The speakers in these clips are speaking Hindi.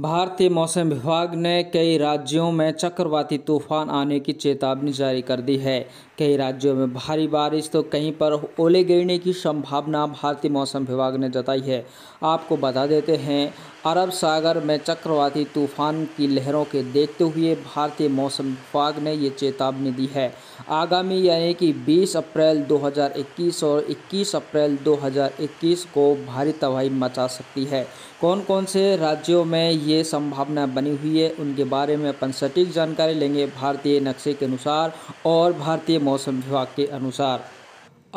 भारतीय मौसम विभाग ने कई राज्यों में चक्रवाती तूफान आने की चेतावनी जारी कर दी है कई राज्यों में भारी बारिश तो कहीं पर ओले गिरने की संभावना भारतीय मौसम विभाग ने जताई है आपको बता देते हैं अरब सागर में चक्रवाती तूफान की लहरों के देखते हुए भारतीय मौसम विभाग ने ये चेतावनी दी है आगामी यानी कि 20 अप्रैल 2021 और 21 अप्रैल 2021 को भारी तबाही मचा सकती है कौन कौन से राज्यों में ये संभावना बनी हुई है उनके बारे में अपन सटीक जानकारी लेंगे भारतीय नक्शे के अनुसार और भारतीय मौसम विभाग के अनुसार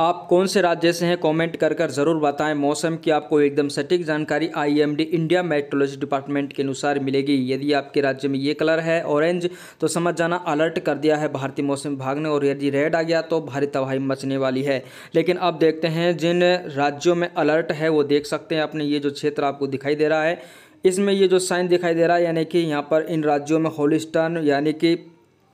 आप कौन से राज्य से हैं कमेंट कर कर ज़रूर बताएं मौसम की आपको एकदम सटीक जानकारी आईएमडी इंडिया मेट्रोलॉजी डिपार्टमेंट के अनुसार मिलेगी यदि आपके राज्य में ये कलर है ऑरेंज तो समझ जाना अलर्ट कर दिया है भारतीय मौसम विभाग ने और यदि रेड आ गया तो भारी तबाही मचने वाली है लेकिन अब देखते हैं जिन राज्यों में अलर्ट है वो देख सकते हैं अपने ये जो क्षेत्र आपको दिखाई दे रहा है इसमें ये जो साइन दिखाई दे रहा है यानी कि यहाँ पर इन राज्यों में होलिस्टन यानी कि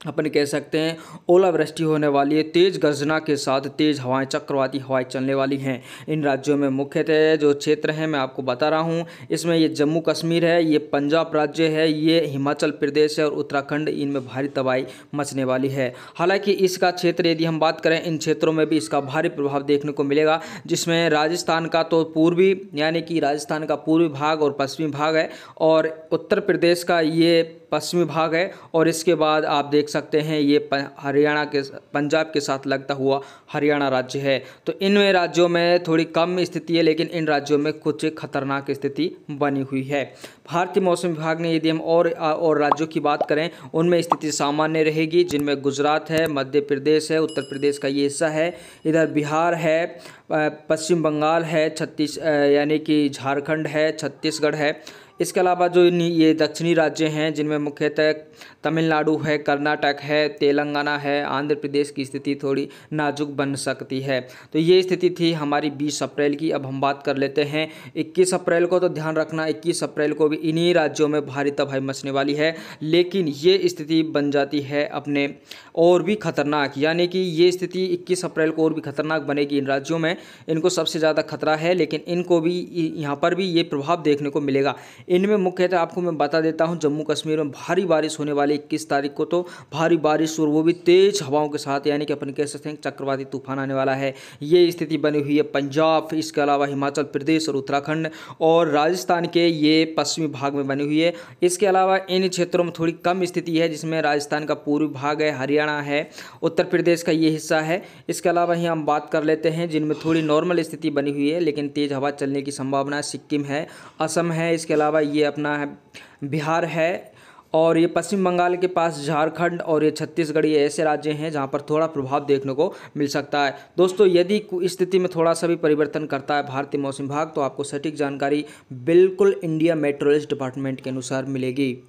अपन कह सकते हैं ओलावृष्टि होने वाली है तेज गर्जना के साथ तेज हवाएं चक्रवाती हवाएं चलने वाली हैं इन राज्यों में मुख्यतः जो क्षेत्र हैं मैं आपको बता रहा हूं इसमें ये जम्मू कश्मीर है ये पंजाब राज्य है ये हिमाचल प्रदेश है और उत्तराखंड इनमें भारी तबाही मचने वाली है हालांकि इसका क्षेत्र यदि हम बात करें इन क्षेत्रों में भी इसका भारी प्रभाव देखने को मिलेगा जिसमें राजस्थान का तो पूर्वी यानी कि राजस्थान का पूर्वी भाग और पश्चिमी भाग है और उत्तर प्रदेश का ये पश्चिमी भाग है और इसके बाद आप देख सकते हैं ये हरियाणा के पंजाब के साथ लगता हुआ हरियाणा राज्य है तो इन राज्यों में थोड़ी कम स्थिति है लेकिन इन राज्यों में कुछ खतरनाक स्थिति बनी हुई है भारतीय मौसम विभाग ने यदि हम और और राज्यों की बात करें उनमें स्थिति सामान्य रहेगी जिनमें गुजरात है मध्य प्रदेश है उत्तर प्रदेश का ये हिस्सा है इधर बिहार है पश्चिम बंगाल है छत्तीस यानी कि झारखंड है छत्तीसगढ़ है इसके अलावा जो ये दक्षिणी राज्य हैं जिनमें मुख्यतः तमिलनाडु है कर्नाटक है तेलंगाना है आंध्र प्रदेश की स्थिति थोड़ी नाजुक बन सकती है तो ये स्थिति थी हमारी 20 अप्रैल की अब हम बात कर लेते हैं 21 अप्रैल को तो ध्यान रखना 21 अप्रैल को भी इन्हीं राज्यों में भारी तबाही मचने वाली है लेकिन ये स्थिति बन जाती है अपने और भी खतरनाक यानी कि ये स्थिति इक्कीस अप्रैल को और भी खतरनाक बनेगी इन राज्यों में इनको सबसे ज़्यादा खतरा है लेकिन इनको भी यहाँ पर भी ये प्रभाव देखने को मिलेगा इनमें मुख्यतः आपको मैं बता देता हूँ जम्मू कश्मीर में भारी बारिश होने वाली इक्कीस तारीख को तो भारी बारिश और वो भी तेज हवाओं के साथ यानी कि अपन कह सकते हैं चक्रवाती तूफान आने वाला है ये स्थिति बनी हुई है पंजाब इसके अलावा हिमाचल प्रदेश और उत्तराखंड और राजस्थान के ये पश्चिमी भाग में बनी हुई है इसके अलावा इन क्षेत्रों में थोड़ी कम स्थिति है जिसमें राजस्थान का पूर्वी भाग है हरियाणा है उत्तर प्रदेश का ये हिस्सा है इसके अलावा ही हम बात कर लेते हैं जिनमें थोड़ी नॉर्मल स्थिति बनी हुई है लेकिन तेज़ हवा चलने की संभावना सिक्किम है असम है इसके अलावा अलावा ये अपना है बिहार है और ये पश्चिम बंगाल के पास झारखंड और ये छत्तीसगढ़ ये ऐसे राज्य हैं जहाँ पर थोड़ा प्रभाव देखने को मिल सकता है दोस्तों यदि स्थिति में थोड़ा सा भी परिवर्तन करता है भारतीय मौसम विभाग तो आपको सटीक जानकारी बिल्कुल इंडिया मेट्रोलॉजी डिपार्टमेंट के अनुसार मिलेगी